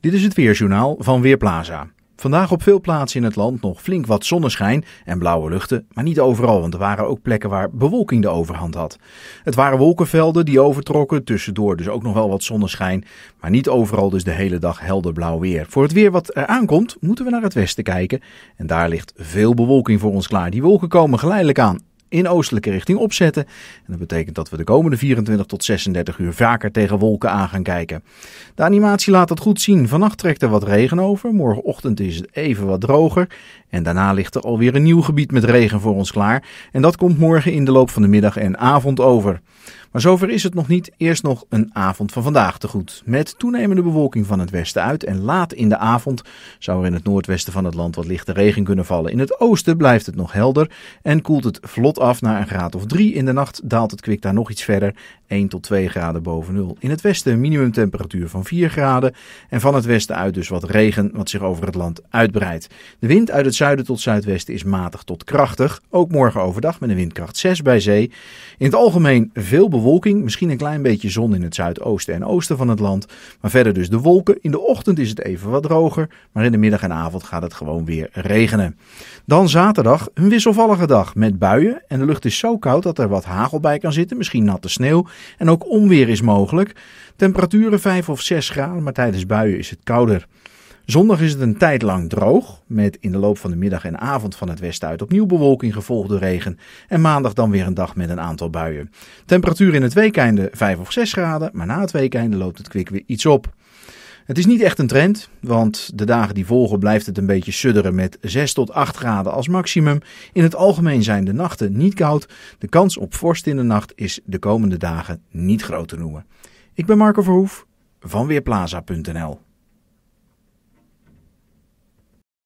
Dit is het Weerjournaal van Weerplaza. Vandaag op veel plaatsen in het land nog flink wat zonneschijn en blauwe luchten, maar niet overal, want er waren ook plekken waar bewolking de overhand had. Het waren wolkenvelden die overtrokken, tussendoor dus ook nog wel wat zonneschijn, maar niet overal dus de hele dag helder blauw weer. Voor het weer wat er aankomt, moeten we naar het westen kijken en daar ligt veel bewolking voor ons klaar. Die wolken komen geleidelijk aan in oostelijke richting opzetten. En dat betekent dat we de komende 24 tot 36 uur vaker tegen wolken aan gaan kijken. De animatie laat dat goed zien. Vannacht trekt er wat regen over. Morgenochtend is het even wat droger. En daarna ligt er alweer een nieuw gebied met regen voor ons klaar. En dat komt morgen in de loop van de middag en avond over. Maar zover is het nog niet. Eerst nog een avond van vandaag te goed. Met toenemende bewolking van het westen uit en laat in de avond zou er in het noordwesten van het land wat lichte regen kunnen vallen. In het oosten blijft het nog helder en koelt het vlot af naar een graad of 3. In de nacht daalt het kwik daar nog iets verder, 1 tot 2 graden boven nul. In het westen een minimumtemperatuur van 4 graden en van het westen uit dus wat regen wat zich over het land uitbreidt. De wind uit het zuiden tot zuidwesten is matig tot krachtig. Ook morgen overdag met een windkracht 6 bij zee. In het algemeen veel bewolking bewolking, misschien een klein beetje zon in het zuidoosten en oosten van het land. Maar verder dus de wolken. In de ochtend is het even wat droger, maar in de middag en avond gaat het gewoon weer regenen. Dan zaterdag een wisselvallige dag met buien. En de lucht is zo koud dat er wat hagel bij kan zitten, misschien natte sneeuw. En ook onweer is mogelijk. Temperaturen 5 of 6 graden, maar tijdens buien is het kouder. Zondag is het een tijd lang droog, met in de loop van de middag en avond van het westen uit opnieuw bewolking gevolgd door regen. En maandag dan weer een dag met een aantal buien. Temperatuur in het weekeinde 5 of 6 graden, maar na het weekeinde loopt het kwik weer iets op. Het is niet echt een trend, want de dagen die volgen blijft het een beetje sudderen met 6 tot 8 graden als maximum. In het algemeen zijn de nachten niet koud. De kans op vorst in de nacht is de komende dagen niet groot te noemen. Ik ben Marco Verhoef van Weerplaza.nl